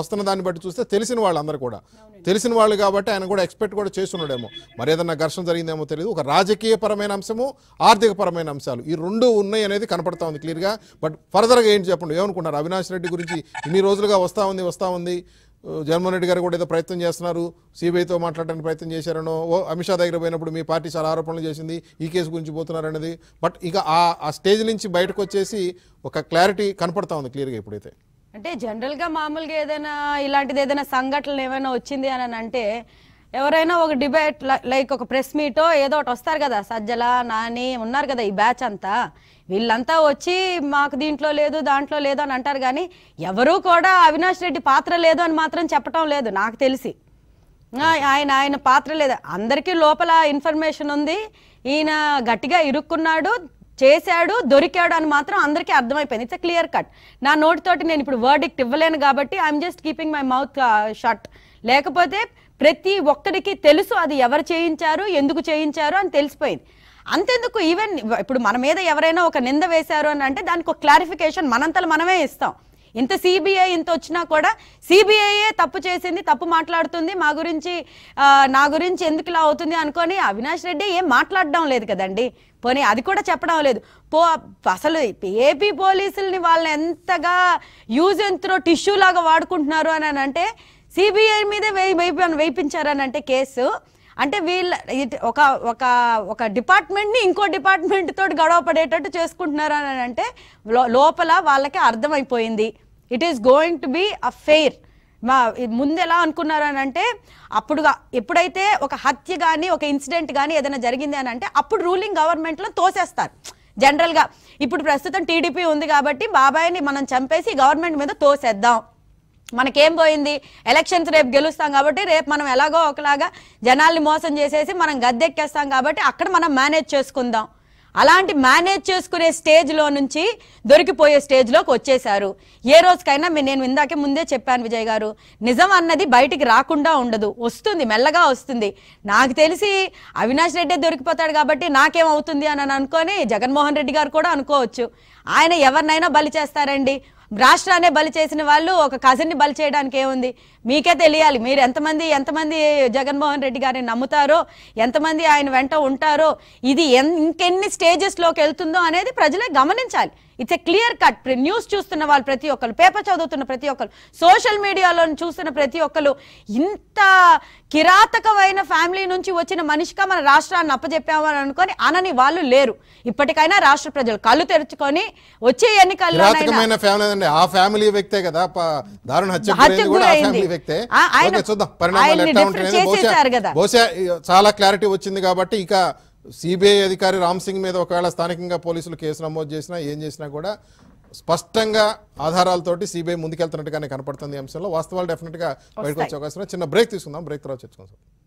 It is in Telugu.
వస్తున్న దాన్ని బట్టి చూస్తే తెలిసిన వాళ్ళందరూ కూడా తెలిసిన వాళ్ళు కాబట్టి ఆయన కూడా ఎక్స్పెక్ట్ కూడా చేస్తున్నాడేమో మరి ఏదన్నా ఘర్షణ జరిగిందేమో తెలియదు ఒక రాజకీయపరమైన అంశము ఆర్థికపరమైన అంశాలు ఈ రెండు ఉన్నాయి అనేది కనపడతా ఉంది క్లియర్గా బట్ ఫర్దర్గా ఏంటి చెప్పండి ఏమనుకున్నారు అవినాష్ రెడ్డి గురించి ఇన్ని రోజులుగా వస్తూ ఉంది వస్తూ ఉంది జగన్మోహన్ రెడ్డి గారు కూడా ఏదో ప్రయత్నం చేస్తున్నారు సిబిఐతో మాట్లాడడానికి ప్రయత్నం చేశారనో ఓ అమిత్ షా దగ్గర పోయినప్పుడు మీ పార్టీ చాలా ఆరోపణలు చేసింది ఈ కేసు గురించి పోతున్నారనేది బట్ ఇక ఆ స్టేజ్ నుంచి బయటకు వచ్చేసి ఒక క్లారిటీ కనపడతా ఉంది క్లియర్గా ఇప్పుడైతే అంటే జనరల్గా మామూలుగా ఏదైనా ఇలాంటిది ఏదైనా సంఘటనలు ఏమైనా వచ్చింది అని అంటే ఎవరైనా ఒక డిబేట్ లైక్ ఒక ప్రెస్ మీటో ఏదో ఒకటి వస్తారు కదా సజ్జల నాని ఉన్నారు కదా ఈ బ్యాచ్ అంతా వీళ్ళంతా వచ్చి మాకు దీంట్లో లేదు దాంట్లో లేదు అని అంటారు కానీ ఎవరూ కూడా అవినాష్ రెడ్డి పాత్ర లేదు అని మాత్రం చెప్పడం లేదు నాకు తెలిసి ఆయన ఆయన పాత్ర లేదు అందరికీ లోపల ఇన్ఫర్మేషన్ ఉంది ఈయన గట్టిగా ఇరుక్కున్నాడు చేశాడు దొరికాడు అని మాత్రం అందరికీ అర్థమైపోయింది ఇట్స్ క్లియర్ కట్ నా నోటితోటి నేను ఇప్పుడు వర్డిక్ట్ ఇవ్వలేను కాబట్టి I'm just keeping my mouth shut లేకపోతే ప్రతి ఒక్కడికి తెలుసు అది ఎవరు చేయించారు ఎందుకు చేయించారు అని తెలిసిపోయింది అంతెందుకు ఈవెన్ ఇప్పుడు మన మీద ఎవరైనా ఒక నింద వేశారు అని అంటే దానికి ఒక క్లారిఫికేషన్ మనంతలు మనమే ఇస్తాం ఇంత సిబిఐ ఇంత వచ్చినా కూడా సిబిఐయే తప్పు చేసింది తప్పు మాట్లాడుతుంది మా గురించి నా గురించి ఎందుకు ఇలా అవుతుంది అనుకొని అవినాష్ రెడ్డి ఏం మాట్లాడడం లేదు కదండి పోనీ అది కూడా చెప్పడం లేదు పో అసలు ఏపీ పోలీసుల్ని వాళ్ళని ఎంతగా యూజ్ ఎంత్రో టిష్యూ లాగా వాడుకుంటున్నారు అని అంటే సిబిఐ మీదే వేయి అంటే కేసు అంటే వీళ్ళ ఒక ఒక ఒక డిపార్ట్మెంట్ని ఇంకో డిపార్ట్మెంట్ తోటి గొడవ పడేటట్టు చేసుకుంటున్నారు అని అంటే లోపల వాళ్ళకి అర్థమైపోయింది it is going to be a fair మా ముందు ఎలా అనుకున్నారు అని అంటే అప్పుడుగా ఎప్పుడైతే ఒక హత్య కానీ ఒక ఇన్సిడెంట్ కానీ ఏదైనా జరిగింది అని అంటే అప్పుడు రూలింగ్ గవర్నమెంట్లో తోసేస్తారు జనరల్గా ఇప్పుడు ప్రస్తుతం టీడీపీ ఉంది కాబట్టి బాబాయ్ని మనం చంపేసి గవర్నమెంట్ మీద తోసేద్దాం మనకేం పోయింది ఎలక్షన్స్ రేపు గెలుస్తాం కాబట్టి రేపు మనం ఎలాగో ఒకలాగా జనాల్ని మోసం చేసేసి మనం గద్దెక్కేస్తాం కాబట్టి అక్కడ మనం మేనేజ్ చేసుకుందాం అలాంటి మేనేజ్ చేసుకునే స్టేజ్లో నుంచి దొరికిపోయే స్టేజ్లోకి వచ్చేశారు ఏ రోజుకైనా నేను ఇందాకే ముందే చెప్పాను విజయ్ గారు నిజం అన్నది బయటికి రాకుండా ఉండదు వస్తుంది మెల్లగా వస్తుంది నాకు తెలిసి అవినాష్ రెడ్డి దొరికిపోతాడు కాబట్టి నాకేమవుతుంది అని అనుకొని జగన్మోహన్ రెడ్డి గారు కూడా అనుకోవచ్చు ఆయన ఎవరినైనా బలి చేస్తారండి రాష్ట్రాన్ని బలి చేసిన వాళ్ళు ఒక కజిన్ని బలి చేయడానికి ఏముంది మీకే తెలియాలి మీరు ఎంతమంది ఎంతమంది జగన్మోహన్ రెడ్డి గారిని నమ్ముతారో ఎంతమంది ఆయన వెంట ఉంటారో ఇది ఇంకెన్ని స్టేజెస్లోకి వెళ్తుందో అనేది ప్రజలే గమనించాలి it's a clear cut news చూస్తున్న వాళ్ళు ప్రతి ఒక్కరు పేపర్ చదువుతున్న ప్రతి ఒక్కరు సోషల్ మీడియాలో చూస్తున్న ప్రతి ఒక్కరు ఇంత కిరాతకమైన ఫ్యామిలీ నుంచి వచ్చిన మనిషిగా మన రాష్ట్రాన్ని అప్పజెప్పామని అనుకొని అనని వాళ్ళు లేరు ఇప్పటికైనా రాష్ట్ర ప్రజలు కళ్ళు తెరుచుకొని వచ్చే ఎన్నికల్లో ఆ ఫ్యామిలీ వ్యక్తే కదా దారుణ చాలా క్లారిటీ వచ్చింది కాబట్టి ఇక సిబిఐ అధికారి రామ్ సింగ్ మీద ఒకవేళ స్థానికంగా పోలీసులు కేసు నమోదు చేసినా ఏం చేసినా కూడా స్పష్టంగా ఆధారాలతోటి సిబిఐ ముందుకెళ్తున్నట్టుగానే కనపడుతుంది అంశంలో వాస్తవాలు డెఫినెట్గా బయటకు వచ్చే అవకాశం చిన్న బ్రేక్ తీసుకుందాం బ్రేక్ తర్వాత చర్చించుకుందాం